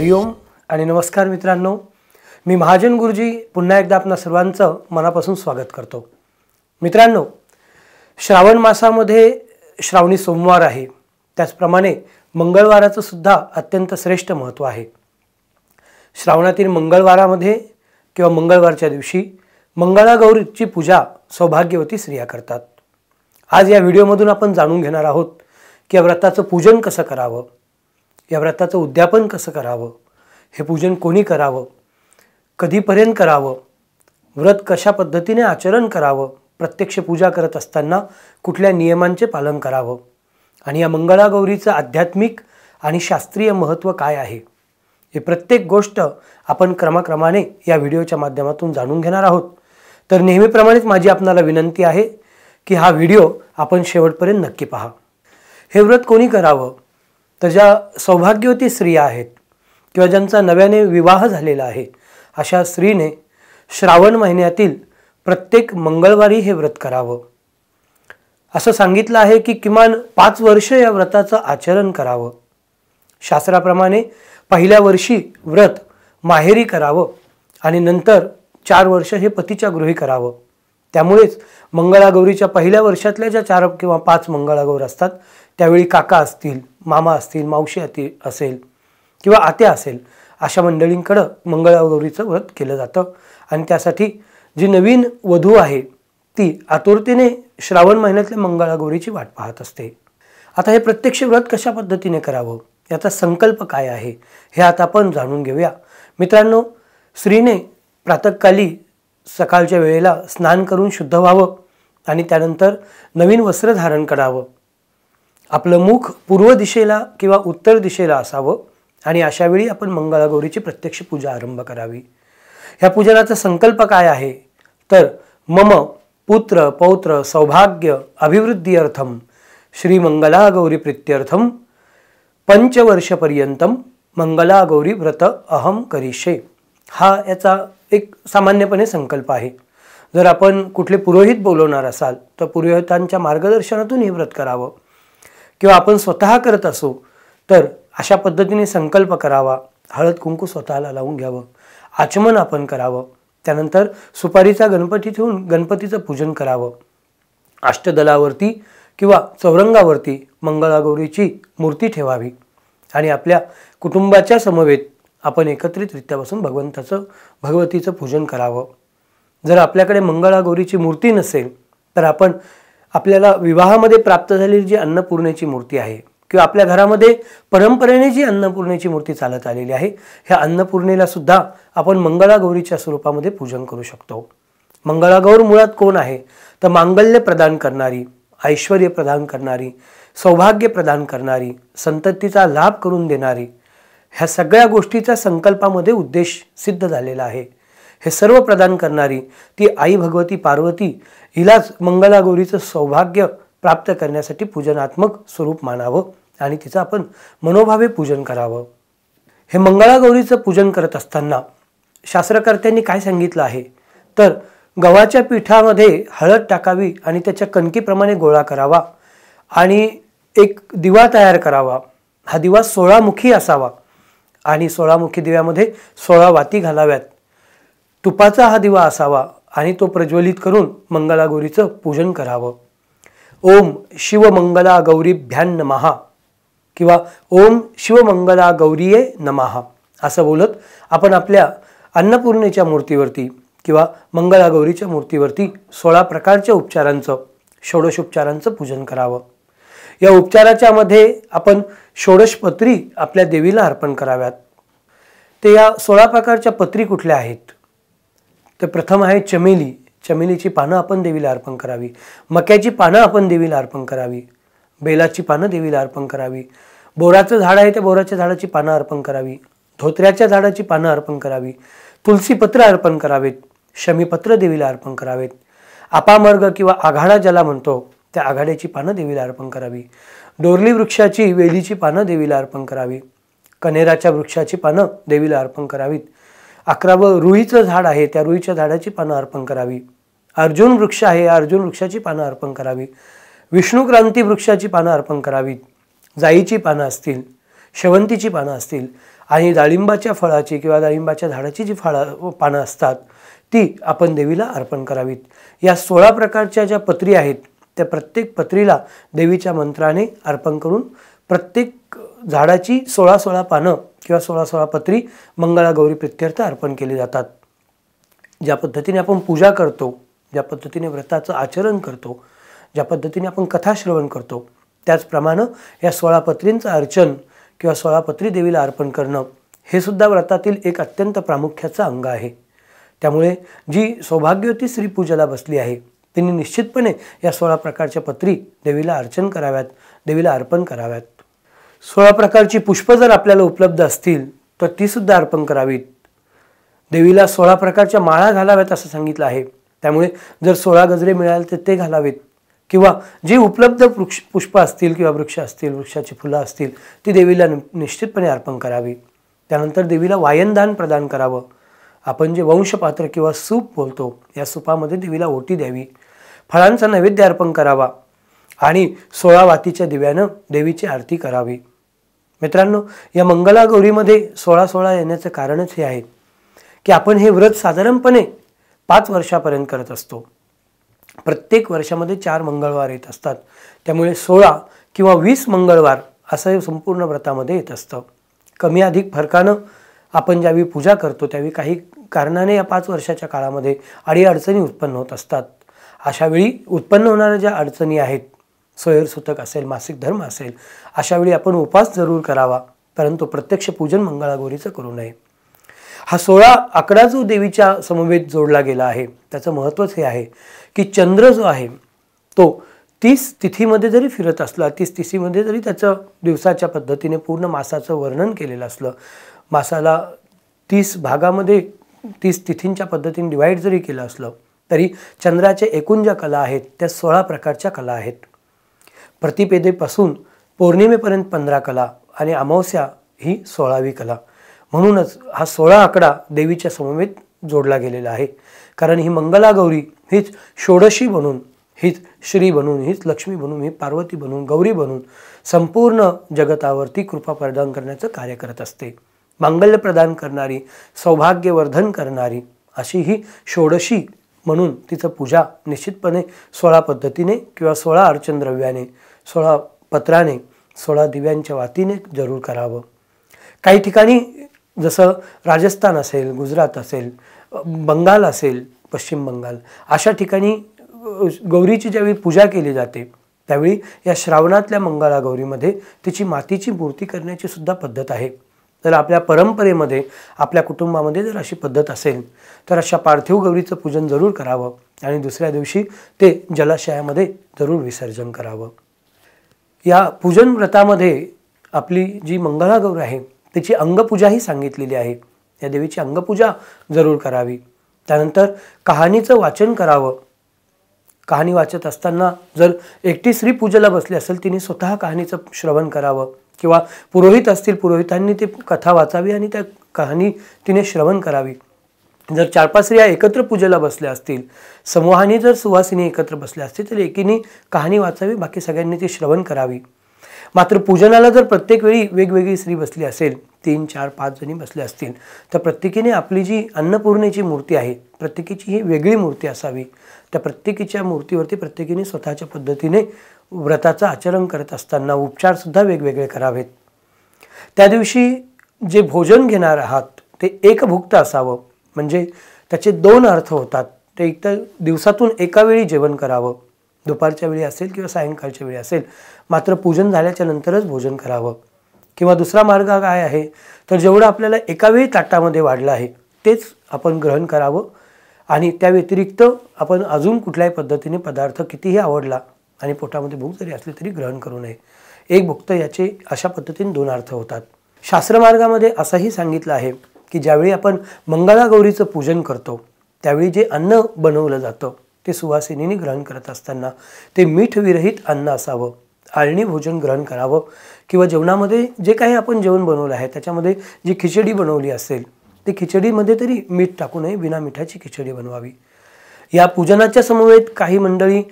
हरिओम आणि नमस्कार मित्रांनो मी महाजन गुरुजी पुन्हा एकदा आपणा सर्वांचं मनापासून स्वागत करतो मित्रांनो श्रावण मासामध्ये श्रावणी सोमवार आहे त्याचप्रमाणे मंगळवाराचं सुद्धा अत्यंत श्रेष्ठ महत्त्व आहे श्रावणातील मंगळवारामध्ये किंवा मंगळवारच्या दिवशी मंगळागौरीची पूजा सौभाग्यवती स्त्रिया करतात आज या व्हिडिओमधून आपण जाणून घेणार आहोत की व्रताचं पूजन कसं करावं या व्रताचं उद्यापन कसं करावं हे पूजन कोणी करावं कधीपर्यंत करावं व्रत कशा पद्धतीने आचरण करावं प्रत्यक्ष पूजा करत असताना कुठल्या नियमांचे पालन करावं आणि या मंगळागौरीचं आध्यात्मिक आणि शास्त्रीय महत्त्व काय आहे हे प्रत्येक गोष्ट आपण क्रमाक्रमाने या व्हिडिओच्या माध्यमातून जाणून घेणार आहोत तर नेहमीप्रमाणेच माझी आपणाला विनंती आहे की हा व्हिडिओ आपण शेवटपर्यंत नक्की पहा हे व्रत कोणी करावं तर ज्या सौभाग्यवती स्त्रिया आहेत किंवा ज्यांचा नव्याने विवाह झालेला आहे अशा स्त्रीने श्रावण महिन्यातील प्रत्येक मंगळवारी हे व्रत करावं असं सांगितलं आहे की किमान पाच वर्ष या व्रताचं आचरण करावं शास्त्राप्रमाणे पहिल्या वर्षी व्रत माहेरी करावं आणि नंतर चार वर्ष हे पतीच्या गृही करावं त्यामुळेच मंगळागौरीच्या पहिल्या वर्षातल्या ज्या चार किंवा पाच मंगळागौर असतात त्यावेळी काका असतील मामा असतील मावशी अति असेल किंवा आत्या असेल अशा मंडळींकडं मंगळागौरीचं व्रत केलं जातं आणि त्यासाठी जी नवीन वधू आहे ती आतुरतेने श्रावण महिन्यातल्या मंगळागौरीची वाट पाहत असते आता हे प्रत्यक्ष व्रत कशा पद्धतीने करावं याचा संकल्प काय आहे हे आता आपण जाणून घेऊया मित्रांनो स्त्रीने प्रातकाली सकाळच्या वेळेला स्नान करून शुद्ध व्हावं आणि त्यानंतर नवीन वस्त्र धारण करावं आपलं मुख पूर्व दिशेला किंवा उत्तर दिशेला असावं आणि अशावेळी आपण मंगळागौरीची प्रत्यक्ष पूजा आरंभ करावी ह्या पूजनाचा संकल्प काय आहे तर मम पुत्र पौत्र सौभाग्य अभिवृद्धी अर्थम श्री मंगलागौरी प्रित्यर्थम पंचवर्षपर्यंत मंगलागौरी व्रत अहम करीशे हा याचा एक सामान्यपणे संकल्प आहे जर आपण कुठले पुरोहित बोलवणार असाल तर पुरोहितांच्या मार्गदर्शनातून हे व्रत करावं किंवा आपण स्वतः करत असू तर अशा पद्धतीने संकल्प करावा हळद कुंकू स्वतःला लावून घ्यावं आचमन आपण करावं त्यानंतर सुपारीचा गणपती ठेवून गणपतीचं पूजन करावं अष्टदलावरती किंवा चौरंगावरती मंगळागौरीची मूर्ती ठेवावी आणि आपल्या कुटुंबाच्या समवेत आपण एकत्रितरित्यापासून बसून भगवंताचं भगवतीचं पूजन करावं जर आपल्याकडे मंगळागौरीची मूर्ती नसेल तर आपण आपल्याला विवाहामध्ये प्राप्त झालेली जी अन्नपूर्णेची मूर्ती आहे किंवा आपल्या घरामध्ये परंपरेने जी अन्नपूर्णेची मूर्ती चालत आलेली आहे ह्या अन्नपूर्णेला सुद्धा आपण मंगळागौरीच्या स्वरूपामध्ये पूजन करू शकतो मंगळागौर मुळात कोण आहे तर मांगल्य प्रदान करणारी ऐश्वर प्रदान करणारी सौभाग्य प्रदान करणारी संततीचा लाभ करून देणारी ह्या सगळ्या गोष्टीचा संकल्पामध्ये उद्देश सिद्ध झालेला आहे हे सर्व प्रदान करणारी ती आई भगवती पार्वती हिलाच मंगलागौरीचं सौभाग्य प्राप्त करण्यासाठी पूजनात्मक स्वरूप मानावं आणि तिचं आपण मनोभावे पूजन करावं हे मंगळागौरीचं पूजन करत असताना शास्त्रकर्त्यांनी काय सांगितलं आहे तर गव्हाच्या पिठामध्ये हळद टाकावी आणि त्याच्या कणकीप्रमाणे गोळा करावा आणि एक दिवा तयार करावा हा दिवा सोळामुखी असावा आणि सोळामुखी दिव्यामध्ये सोळा वाती घालाव्यात तुपाचा हा दिवा असावा आणि तो प्रज्वलित करून मंगलागौरीचं पूजन करावं ओम शिवमंगला भ्यान नमहा किंवा ओम शिवमंगला गौरीये नमहा असं बोलत आपण आपल्या अन्नपूर्णेच्या मूर्तीवरती किंवा मंगलागौरीच्या मूर्तीवरती सोळा प्रकारच्या उपचारांचं षोडशोपचारांचं पूजन करावं या उपचाराच्यामध्ये आपण षोडशपत्री आपल्या देवीला अर्पण कराव्यात ते या सोळा प्रकारच्या पत्री कुठल्या आहेत तर प्रथम आहे चमेली चमेलीची पानं आपण देवीला अर्पण करावी मक्याची पानं आपण देवीला अर्पण करावी बेलाची पानं देवीला अर्पण करावी बोराचं झाड आहे त्या बोराच्या झाडाची पानं अर्पण करावी धोत्र्याच्या झाडाची पानं अर्पण करावी तुलसीपत्र अर्पण करावेत शमीपत्र देवीला अर्पण करावेत आपामर्ग किंवा आघाडा ज्याला म्हणतो त्या आघाड्याची पानं देवीला अर्पण करावी डोरली वृक्षाची वेलीची पानं देवीला अर्पण करावी कनेराच्या वृक्षाची पानं देवीला अर्पण करावीत अकरावं रुईचं झाड आहे त्या रुईच्या झाडाची पानं अर्पण करावी अर्जुन वृक्ष आहे अर्जुन वृक्षाची पानं अर्पण करावी विष्णुक्रांती वृक्षाची पानं अर्पण करावीत जाईची पानं असतील शेवंतीची पानं असतील आणि डाळिंबाच्या फळाची किंवा डाळिंबाच्या झाडाची जी फळा पानं असतात ती आपण देवीला अर्पण करावीत या सोळा प्रकारच्या ज्या पत्री आहेत त्या प्रत्येक पत्रीला देवीच्या मंत्राने अर्पण करून प्रत्येक झाडाची सोळा सोळा पानं किंवा सोळा सोळा पत्री मंगळागौरी प्रित्यर्थ अर्पण केली जातात ज्या पद्धतीने आपण पूजा करतो ज्या पद्धतीने व्रताचं आचरण करतो ज्या पद्धतीने आपण कथाश्रवण करतो त्याचप्रमाणे या सोळा पत्रींचं अर्चन किंवा सोळा पत्री देवीला अर्पण करणं हे सुद्धा व्रतातील एक अत्यंत प्रामुख्याचं अंग आहे त्यामुळे जी सौभाग्यवती स्त्री पूजेला बसली आहे तिने निश्चितपणे या सोळा प्रकारच्या पत्री देवीला अर्चन कराव्यात देवीला अर्पण कराव्यात सोळा प्रकारची पुष्पं जर आपल्याला उपलब्ध असतील तर तीसुद्धा अर्पण करावीत देवीला सोळा प्रकारच्या माळा घालाव्यात असं सांगितलं आहे त्यामुळे जर सोळा गजरे मिळाले तर ते घालावेत किंवा जे उपलब्ध वृक्ष पुष्प असतील किंवा वृक्ष असतील वृक्षाची फुलं असतील ती देवीला निश्चितपणे अर्पण करावी त्यानंतर देवीला वायनदान प्रदान करावं आपण जे वंशपात्र किंवा सूप बोलतो या सूपामध्ये देवीला ओटी द्यावी फळांचा नैवेद्य अर्पण करावा आणि सोळा वातीच्या दिव्यानं देवीची आरती करावी मित्रांनो या मंगलागौरीमध्ये सोळा सोळा येण्याचं कारणच हे आहे की आपण हे व्रत साधारणपणे पाच वर्षापर्यंत करत असतो प्रत्येक वर्षामध्ये चार मंगळवार येत असतात त्यामुळे सोळा किंवा वीस मंगळवार असं हे संपूर्ण व्रतामध्ये येत असतं कमी अधिक फरकानं आपण ज्यावेळी पूजा करतो त्यावेळी काही कारणाने या पाच वर्षाच्या काळामध्ये अडीअडचणी उत्पन्न होत असतात अशावेळी उत्पन्न होणाऱ्या ज्या अडचणी आहेत स्वयंसूतक असेल मासिक धर्म असेल अशावेळी आपण उपास जरूर करावा परंतु प्रत्यक्ष पूजन मंगळागौरीचं करू नये हा सोळा आकडा जो देवीच्या समवेत जोडला गेला आहे त्याचं महत्त्वच हे आहे की चंद्र जो आहे तो तीस तिथीमध्ये जरी फिरत असला तीस तिथीमध्ये जरी त्याचं दिवसाच्या पद्धतीने पूर्ण मासाचं वर्णन केलेलं असलं मासाला तीस भागामध्ये तीस तिथींच्या पद्धतीने डिवाईड जरी केलं असलं तरी चंद्राच्या एकूण ज्या कला आहेत त्या सोळा प्रकारच्या कला आहेत प्रतिपेदेपासून पौर्णिमेपर्यंत पंधरा कला आणि अमावस्या ही सोळावी कला म्हणूनच हा सोळा आकडा देवीच्या समवेत जोडला गेलेला आहे कारण ही मंगलागौरी हीच षोडशी बनून हीच श्री बनून हीच लक्ष्मी बनून ही पार्वती बनून गौरी बनून संपूर्ण जगतावरती कृपा प्रदान करण्याचं कार्य करत असते मांगल्य प्रदान करणारी सौभाग्यवर्धन करणारी अशी ही षोडशी म्हणून तिचं पूजा निश्चितपणे सोळा पद्धतीने किंवा सोळा अर्चनद्रव्याने सोळा पत्राने सोळा दिव्यांच्या वातीने जरूर करावं काही ठिकाणी जसं राजस्थान असेल गुजरात असेल बंगाल असेल पश्चिम बंगाल अशा ठिकाणी गौरीची ज्यावेळी पूजा केली जाते त्यावेळी या श्रावणातल्या मंगळागौरीमध्ये तिची मातीची मूर्ती करण्याची सुद्धा पद्धत आहे जर आपल्या परंपरेमध्ये आपल्या कुटुंबामध्ये जर अशी पद्धत असेल तर अशा पार्थिव गौरीचं पूजन जरूर करावं आणि दुसऱ्या दिवशी ते जलाशयामध्ये जरूर विसर्जन करावं या पूजन व्रतामध्ये आपली जी मंगळागौर आहे त्याची अंगपूजाही सांगितलेली आहे या देवीची अंगपूजा जरूर करावी त्यानंतर कहाणीचं वाचन करावं कहाणी वाचत असताना जर एकटी स्त्री पूजेला बसली असेल तिने स्वतः कहाणीचं श्रवण करावं किंवा पुरोहित असतील पुरोहितांनी ती कथा वाचावी आणि त्या कहाणी तिने श्रवण करावी जर चार पाच स्त्रिया एकत्र पूजेला बसल्या असतील समूहाने जर सुवासिनी एकत्र बसल्या असतील तर एकीने कहाणी वाचावी बाकी सगळ्यांनी ती श्रवण करावी मात्र पूजनाला जर प्रत्येक वेळी वेगवेगळी स्त्री बसली असेल तीन चार पाच जणी बसल्या असतील तर प्रत्येकीने आपली जी अन्नपूर्णेची मूर्ती आहे प्रत्येकीची ही वेगळी मूर्ती असावी त्या प्रत्येकीच्या मूर्तीवरती प्रत्येकीने स्वतःच्या पद्धतीने व्रताचं आचरण करत असताना उपचारसुद्धा वेगवेगळे करावेत त्या दिवशी जे भोजन घेणार आहात ते एकभुक्त असावं म्हणजे त्याचे दोन अर्थ होतात ते एक तर दिवसातून एकावेळी जेवण करावं दुपारच्या वेळी असेल किंवा सायंकाळच्या वेळी असेल मात्र पूजन झाल्याच्या नंतरच भोजन करावं किंवा दुसरा मार्ग काय आहे तर जेवढं आपल्याला एकावेळी ताटामध्ये वाढलं आहे तेच आपण ग्रहण करावं आणि त्या व्यतिरिक्त आपण अजून कुठल्याही पद्धतीने पदार्थ कितीही आवडला आणि पोटामध्ये भूक जरी असली तरी ग्रहण करू नये एक भुक्त याचे अशा पद्धतीने दोन अर्थ होतात शास्त्रमार्गामध्ये असंही सांगितलं आहे की ज्यावेळी आपण मंगळागौरीचं पूजन करतो त्यावेळी जे अन्न बनवलं जातं ते सुवासिनीने ग्रहण करत असताना ते मीठविरहित अन्न असावं आळणी भोजन ग्रहण करावं किंवा जेवणामध्ये जे काही आपण जेवण बनवलं आहे त्याच्यामध्ये जी खिचडी बनवली असेल ती खिचडीमध्ये तरी मीठ टाकू नये बिना मिठाची खिचडी बनवावी या पूजनाच्या समवेत काही मंडळी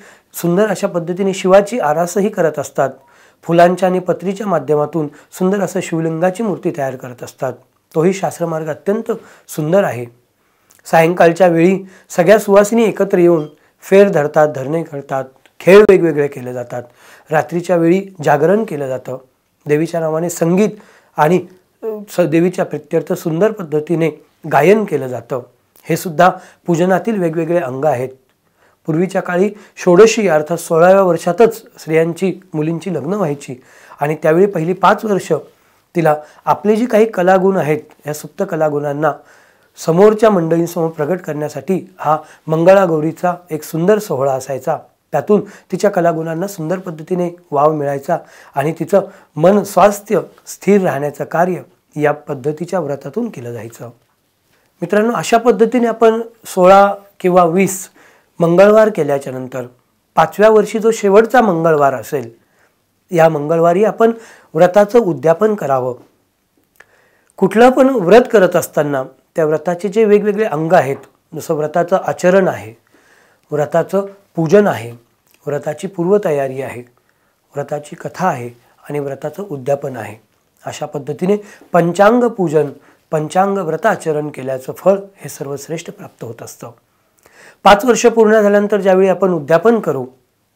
सुंदर अशा पद्धतीने शिवाची आरासही करत असतात फुलांच्या आणि पत्रीच्या माध्यमातून सुंदर असं शिवलिंगाची मूर्ती तयार करत असतात तोही शास्त्रमार्ग अत्यंत सुंदर आहे सायंकाळच्या वेळी सगळ्या सुवासिनी एकत्र येऊन फेर धरतात धरणे करतात खेळ वेगवेगळे केले जातात रात्रीच्या वेळी जागरण केलं जातं देवीच्या नावाने संगीत आणि स देवीच्या प्रत्यर्थ सुंदर पद्धतीने गायन केलं जातं हे सुद्धा पूजनातील वेगवेगळे अंग आहेत पूर्वीच्या काळी षोडशी अर्थात सोळाव्या वर्षातच स्त्रियांची मुलींची लग्न व्हायची आणि त्यावेळी पहिली पाच वर्ष तिला आपले जी काही कलागुण आहेत या सुप्त कलागुणांना समोरच्या मंडळींसमोर प्रकट करण्यासाठी हा मंगळागौरीचा एक सुंदर सोहळा असायचा त्यातून तिच्या कलागुणांना सुंदर पद्धतीने वाव मिळायचा आणि तिचं मन स्वास्थ्य स्थिर राहण्याचं कार्य या पद्धतीच्या व्रतातून केलं जायचं मित्रांनो अशा पद्धतीने आपण सोळा किंवा वीस मंगळवार केल्याच्यानंतर पाचव्या वर्षी जो शेवटचा मंगळवार असेल या मंगळवारी आपण व्रताचं उद्यापन करावं कुठलं पण व्रत करत असताना त्या व्रताचे जे वेगवेगळे अंग आहेत जसं व्रताचं आचरण आहे व्रताचं पूजन आहे व्रताची पूर्वतयारी आहे व्रताची कथा आहे आणि व्रताचं उद्यापन आहे अशा पद्धतीने पंचांग पूजन पंचांग व्रताचरण केल्याचं फळ हे सर्वश्रेष्ठ प्राप्त होत असतं पाच वर्ष पूर्ण झाल्यानंतर ज्यावेळी आपण उद्यापन करू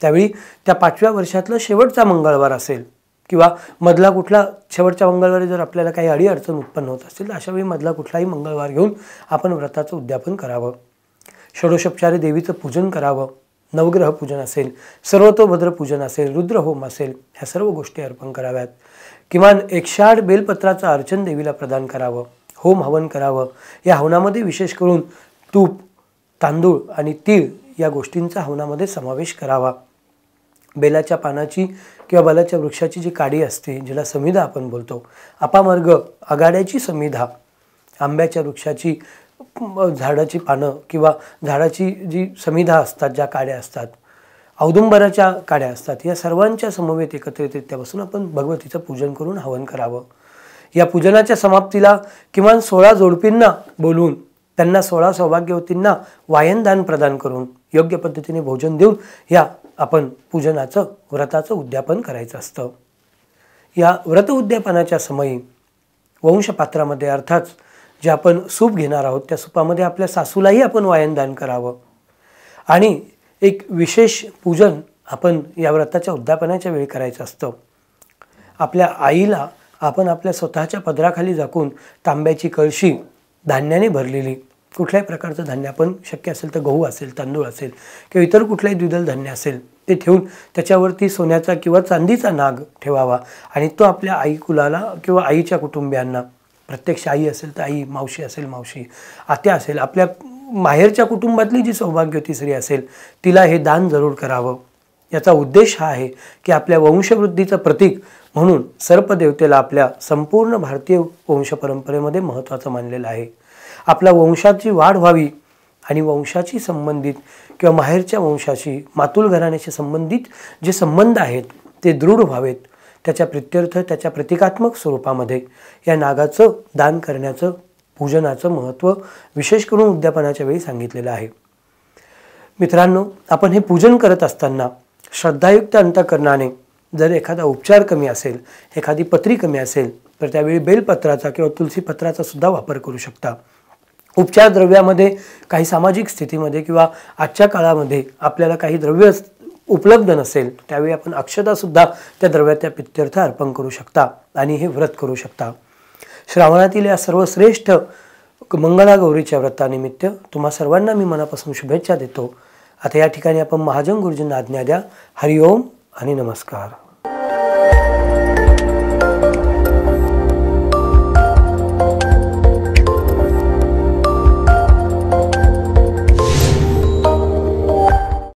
त्यावेळी त्या पाचव्या वर्षातलं शेवटचा मंगळवार असेल किंवा मधला कुठला शेवटच्या मंगळवारी जर आपल्याला काही अडी अडचण उत्पन्न होत असतील तर अशावेळी मधला कुठलाही मंगळवार घेऊन आपण व्रताचं उद्यापन करावं षडोषोपचारी देवीचं पूजन करावं नवग्रह पूजन असेल सर्वतोभद्र पूजन असेल रुद्रहोम असेल ह्या सर्व गोष्टी अर्पण कराव्यात किमान एकशाड बेलपत्राचं अर्चन देवीला प्रदान करावं होम हवन करावं या हवनामध्ये विशेष करून तूप तांदूळ आणि तीळ या गोष्टींचा हवनामध्ये समावेश करावा बेलाच्या पानाची किंवा बलाच्या वृक्षाची जी काडी असते जिला समिधा आपण बोलतो अपामार्ग आघाड्याची समिधा आंब्याच्या वृक्षाची झाडाची पानं किंवा झाडाची जी समिधा असतात ज्या काड्या असतात औदुंबराच्या काड्या असतात या सर्वांच्या समवेत एकत्रित त्यापासून आपण भगवतीचं पूजन करून हवन करावं या पूजनाच्या समाप्तीला किमान सोळा जोडपींना बोलून त्यांना सोळा सौभाग्यवतींना वायनदान प्रदान करून योग्य पद्धतीने भोजन देऊन या आपण पूजनाचं व्रताचं उद्यापन करायचं असतं या व्रत उद्यापनाच्या समयी वंशपात्रामध्ये अर्थात जे आपण सूप घेणार आहोत त्या सूपामध्ये आपल्या सासूलाही आपण वायनदान करावं आणि एक विशेष पूजन आपण या व्रताच्या उद्यापनाच्या वेळी करायचं असतं आपल्या आईला आपण आपल्या स्वतःच्या पदराखाली झाकून तांब्याची कळशी धान्याने भरलेली कुठल्याही प्रकारचं धान्य आपण शक्य असेल तर गहू असेल तांदूळ असेल किंवा इतर कुठलंही द्विदल धान्य असेल ते ठेवून त्याच्यावरती सोन्याचा किंवा चांदीचा नाग ठेवावा आणि तो आपल्या आई कुलाला किंवा आईच्या कुटुंबियांना प्रत्यक्ष आई असेल तर आई मावशी असेल मावशी आत्या असेल आपल्या माहेरच्या कुटुंबातली जी सौभाग्यवती स्त्री असेल तिला हे दान जरूर करावं याचा उद्देश हा आहे की आपल्या वंशवृद्धीचं प्रतीक म्हणून सर्पदेवतेला आपल्या संपूर्ण भारतीय वंश परंपरेमध्ये महत्त्वाचं मानलेलं आहे आपल्या वंशाची वाढ व्हावी आणि वंशाशी संबंधित किंवा माहेरच्या वंशाशी मातुल घराण्याशी संबंधित जे संबंध आहेत ते दृढ व्हावेत त्याच्या प्रित्यर्थ त्याच्या प्रतिकात्मक स्वरूपामध्ये या नागाचं दान करण्याचं पूजनाचं महत्त्व विशेष करून उद्यापनाच्या वेळी सांगितलेलं आहे मित्रांनो आपण हे पूजन करत असताना श्रद्धायुक्त अंतकरणाने जर एखादा उपचार कमी असेल एखादी पत्री कमी असेल तर त्यावेळी बेलपत्राचा किंवा तुलसीपत्राचा सुद्धा वापर करू शकता उपचार द्रव्यामध्ये काही सामाजिक स्थितीमध्ये किंवा आजच्या काळामध्ये आपल्याला काही द्रव्य उपलब्ध नसेल त्यावेळी आपण अक्षतासुद्धा त्या द्रव्याच्या पित्त्यर्थ पित्यर्थ अर्पण करू शकता आणि हे व्रत करू शकता श्रावणातील या सर्वश्रेष्ठ मंगळागौरीच्या व्रतानिमित्त तुम्हा सर्वांना मी मनापासून शुभेच्छा देतो आता या ठिकाणी आपण महाजन गुरुजींना आज्ञा द्या हरिओम आणि नमस्कार